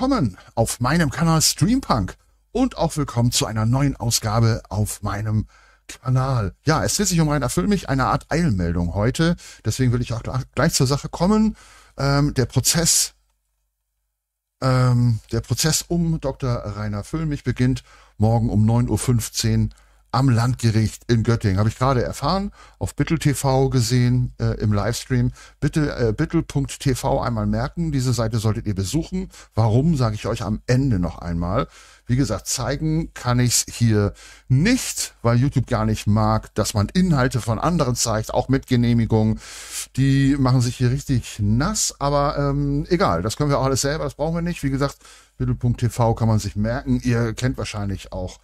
willkommen auf meinem Kanal Streampunk und auch willkommen zu einer neuen Ausgabe auf meinem Kanal. Ja, es dreht sich um ein Erfüll mich eine Art Eilmeldung heute. Deswegen will ich auch gleich zur Sache kommen. Ähm, der Prozess, ähm, der Prozess um Dr. Rainer Füllmich beginnt morgen um 9.15 Uhr am Landgericht in Göttingen. Habe ich gerade erfahren, auf Bittel TV gesehen, äh, im Livestream. Bitte äh, bittel.tv einmal merken, diese Seite solltet ihr besuchen. Warum, sage ich euch am Ende noch einmal. Wie gesagt, zeigen kann ich es hier nicht, weil YouTube gar nicht mag, dass man Inhalte von anderen zeigt, auch mit Genehmigung. Die machen sich hier richtig nass, aber ähm, egal, das können wir auch alles selber, das brauchen wir nicht. Wie gesagt, bittel.tv kann man sich merken. Ihr kennt wahrscheinlich auch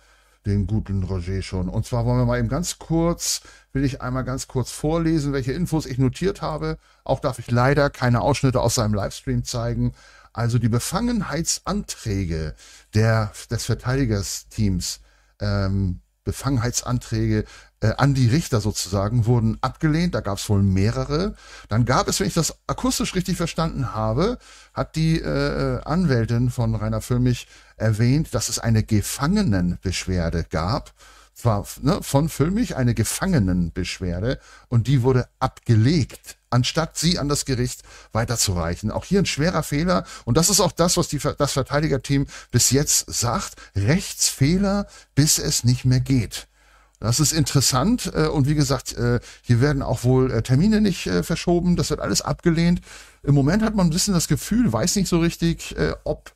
den guten Roger schon. Und zwar wollen wir mal eben ganz kurz, will ich einmal ganz kurz vorlesen, welche Infos ich notiert habe. Auch darf ich leider keine Ausschnitte aus seinem Livestream zeigen. Also die Befangenheitsanträge der, des Verteidigersteams, ähm, Befangenheitsanträge äh, an die Richter sozusagen wurden abgelehnt. Da gab es wohl mehrere. Dann gab es, wenn ich das akustisch richtig verstanden habe, hat die äh, äh Anwältin von Rainer Füllmich erwähnt, dass es eine Gefangenenbeschwerde gab. Zwar ne, von Füllmich eine Gefangenenbeschwerde und die wurde abgelegt anstatt sie an das Gericht weiterzureichen. Auch hier ein schwerer Fehler. Und das ist auch das, was die, das Verteidigerteam bis jetzt sagt. Rechtsfehler, bis es nicht mehr geht. Das ist interessant äh, und wie gesagt, äh, hier werden auch wohl äh, Termine nicht verschoben, das wird alles abgelehnt. Im Moment hat man ein bisschen das Gefühl, weiß nicht so richtig, ob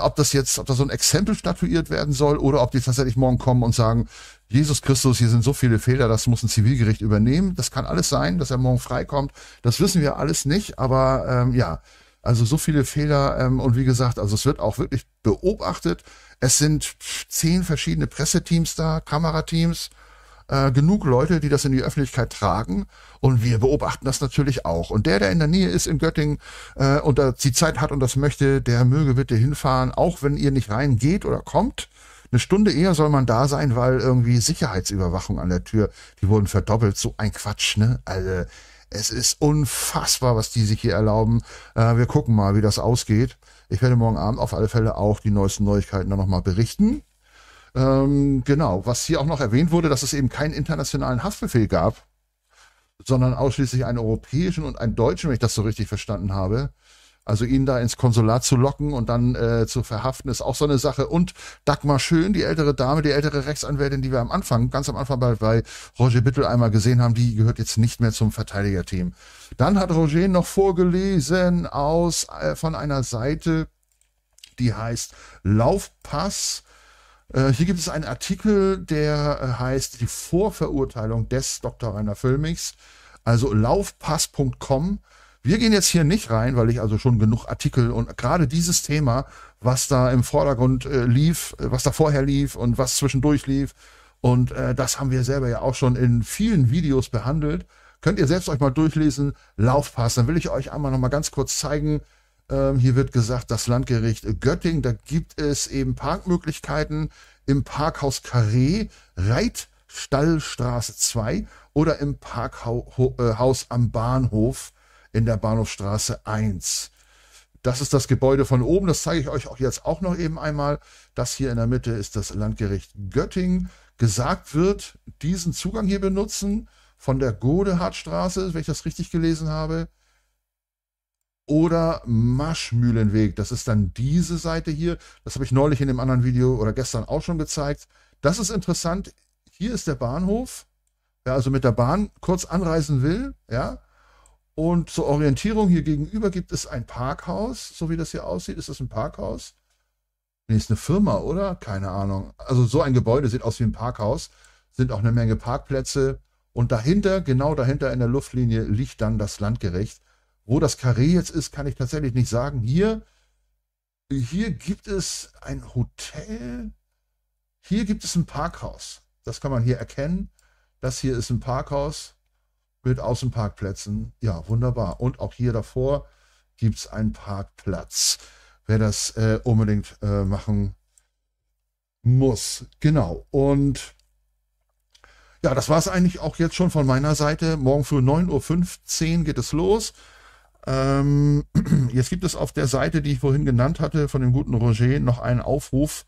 ob das jetzt, ob da so ein Exempel statuiert werden soll oder ob die tatsächlich morgen kommen und sagen, Jesus Christus, hier sind so viele Fehler, das muss ein Zivilgericht übernehmen. Das kann alles sein, dass er morgen freikommt. Das wissen wir alles nicht, aber ähm, ja, also so viele Fehler ähm, und wie gesagt, also es wird auch wirklich beobachtet. Es sind zehn verschiedene Presseteams da, Kamerateams, äh, genug Leute, die das in die Öffentlichkeit tragen und wir beobachten das natürlich auch. Und der, der in der Nähe ist in Göttingen äh, und da die Zeit hat und das möchte, der möge bitte hinfahren, auch wenn ihr nicht reingeht oder kommt. Eine Stunde eher soll man da sein, weil irgendwie Sicherheitsüberwachung an der Tür, die wurden verdoppelt. So ein Quatsch, ne? Also es ist unfassbar, was die sich hier erlauben. Äh, wir gucken mal, wie das ausgeht. Ich werde morgen Abend auf alle Fälle auch die neuesten Neuigkeiten dann nochmal berichten. Ähm, genau, was hier auch noch erwähnt wurde, dass es eben keinen internationalen Haftbefehl gab, sondern ausschließlich einen europäischen und einen deutschen, wenn ich das so richtig verstanden habe. Also ihn da ins Konsulat zu locken und dann äh, zu verhaften, ist auch so eine Sache. Und Dagmar Schön, die ältere Dame, die ältere Rechtsanwältin, die wir am Anfang, ganz am Anfang bei, bei Roger Bittel einmal gesehen haben, die gehört jetzt nicht mehr zum Verteidigerteam. Dann hat Roger noch vorgelesen aus äh, von einer Seite, die heißt Laufpass. Äh, hier gibt es einen Artikel, der äh, heißt Die Vorverurteilung des Dr. Rainer Füllmichs, also laufpass.com. Wir gehen jetzt hier nicht rein, weil ich also schon genug Artikel und gerade dieses Thema, was da im Vordergrund äh, lief, äh, was da vorher lief und was zwischendurch lief, und äh, das haben wir selber ja auch schon in vielen Videos behandelt. Könnt ihr selbst euch mal durchlesen, Laufpass. Dann will ich euch einmal noch mal ganz kurz zeigen, ähm, hier wird gesagt, das Landgericht Göttingen, da gibt es eben Parkmöglichkeiten im Parkhaus Carré, Reitstallstraße 2 oder im Parkhaus äh, am Bahnhof in der Bahnhofstraße 1. Das ist das Gebäude von oben, das zeige ich euch auch jetzt auch noch eben einmal. Das hier in der Mitte ist das Landgericht Göttingen. Gesagt wird, diesen Zugang hier benutzen von der Godehardstraße, wenn ich das richtig gelesen habe, oder Maschmühlenweg. Das ist dann diese Seite hier. Das habe ich neulich in dem anderen Video oder gestern auch schon gezeigt. Das ist interessant. Hier ist der Bahnhof. Wer also mit der Bahn kurz anreisen will, ja, und zur Orientierung hier gegenüber gibt es ein Parkhaus. So wie das hier aussieht, ist das ein Parkhaus. Nee, ist eine Firma, oder? Keine Ahnung. Also so ein Gebäude sieht aus wie ein Parkhaus. Sind auch eine Menge Parkplätze. Und dahinter, genau dahinter in der Luftlinie, liegt dann das Landgericht. Wo das Karree jetzt ist, kann ich tatsächlich nicht sagen. Hier, hier gibt es ein Hotel. Hier gibt es ein Parkhaus. Das kann man hier erkennen. Das hier ist ein Parkhaus mit Außenparkplätzen. Ja, wunderbar. Und auch hier davor gibt es einen Parkplatz. Wer das äh, unbedingt äh, machen muss. Genau. Und ja, das war es eigentlich auch jetzt schon von meiner Seite. Morgen früh 9.15 Uhr geht es los. Ähm, jetzt gibt es auf der Seite, die ich vorhin genannt hatte, von dem guten Roger, noch einen Aufruf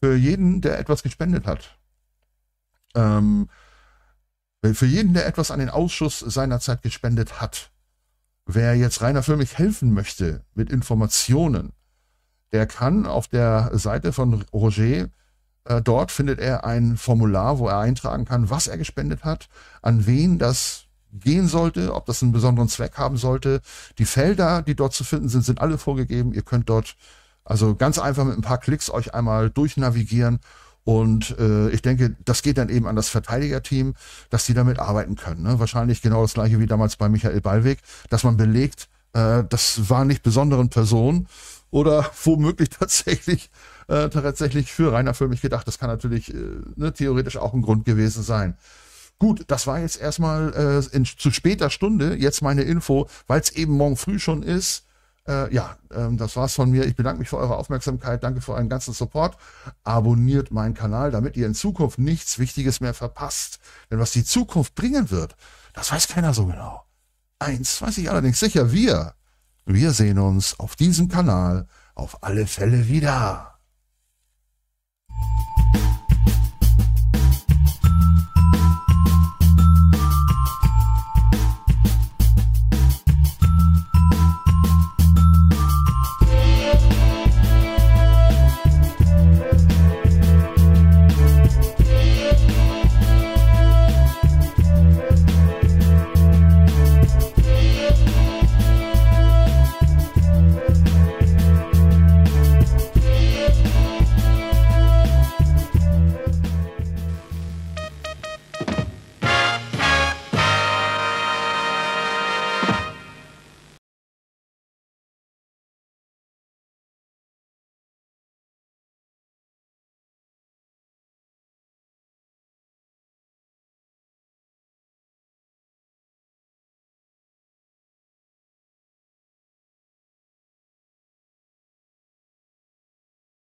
für jeden, der etwas gespendet hat. Ähm, für jeden, der etwas an den Ausschuss seinerzeit gespendet hat. Wer jetzt Rainer Förmig helfen möchte mit Informationen, der kann auf der Seite von Roger, äh, dort findet er ein Formular, wo er eintragen kann, was er gespendet hat, an wen das gehen sollte, ob das einen besonderen Zweck haben sollte. Die Felder, die dort zu finden sind, sind alle vorgegeben. Ihr könnt dort also ganz einfach mit ein paar Klicks euch einmal durchnavigieren und äh, ich denke, das geht dann eben an das Verteidigerteam, dass die damit arbeiten können. Ne? Wahrscheinlich genau das gleiche wie damals bei Michael Ballweg, dass man belegt, äh, das waren nicht besonderen Personen oder womöglich tatsächlich äh, tatsächlich für Rainer für mich gedacht. Das kann natürlich äh, ne, theoretisch auch ein Grund gewesen sein. Gut, das war jetzt erstmal äh, in, zu später Stunde jetzt meine Info, weil es eben morgen früh schon ist. Äh, ja, ähm, das war's von mir. Ich bedanke mich für eure Aufmerksamkeit. Danke für euren ganzen Support. Abonniert meinen Kanal, damit ihr in Zukunft nichts Wichtiges mehr verpasst. Denn was die Zukunft bringen wird, das weiß keiner so genau. Eins weiß ich allerdings sicher, wir, wir sehen uns auf diesem Kanal auf alle Fälle wieder.